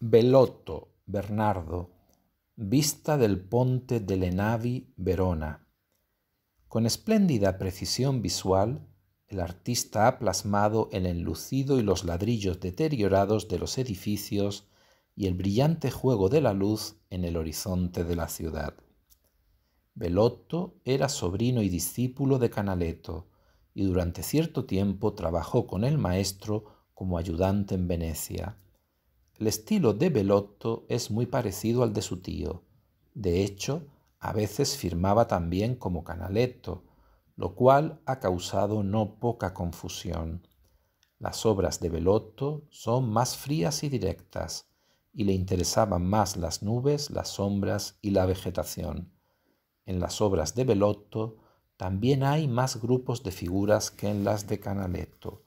Belotto, Bernardo, vista del ponte de Lenavi, Verona. Con espléndida precisión visual, el artista ha plasmado el enlucido y los ladrillos deteriorados de los edificios y el brillante juego de la luz en el horizonte de la ciudad. Belotto era sobrino y discípulo de Canaletto y durante cierto tiempo trabajó con el maestro como ayudante en Venecia. El estilo de Belotto es muy parecido al de su tío. De hecho, a veces firmaba también como Canaletto, lo cual ha causado no poca confusión. Las obras de Belotto son más frías y directas, y le interesaban más las nubes, las sombras y la vegetación. En las obras de Belotto también hay más grupos de figuras que en las de Canaletto,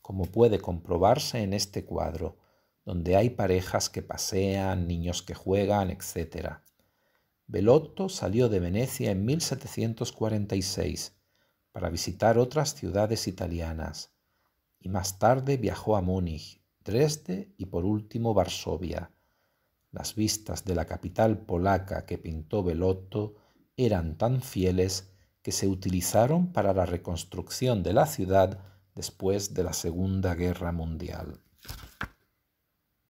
como puede comprobarse en este cuadro donde hay parejas que pasean, niños que juegan, etc. Bellotto salió de Venecia en 1746 para visitar otras ciudades italianas y más tarde viajó a Múnich, Dresde y por último Varsovia. Las vistas de la capital polaca que pintó Velotto eran tan fieles que se utilizaron para la reconstrucción de la ciudad después de la Segunda Guerra Mundial.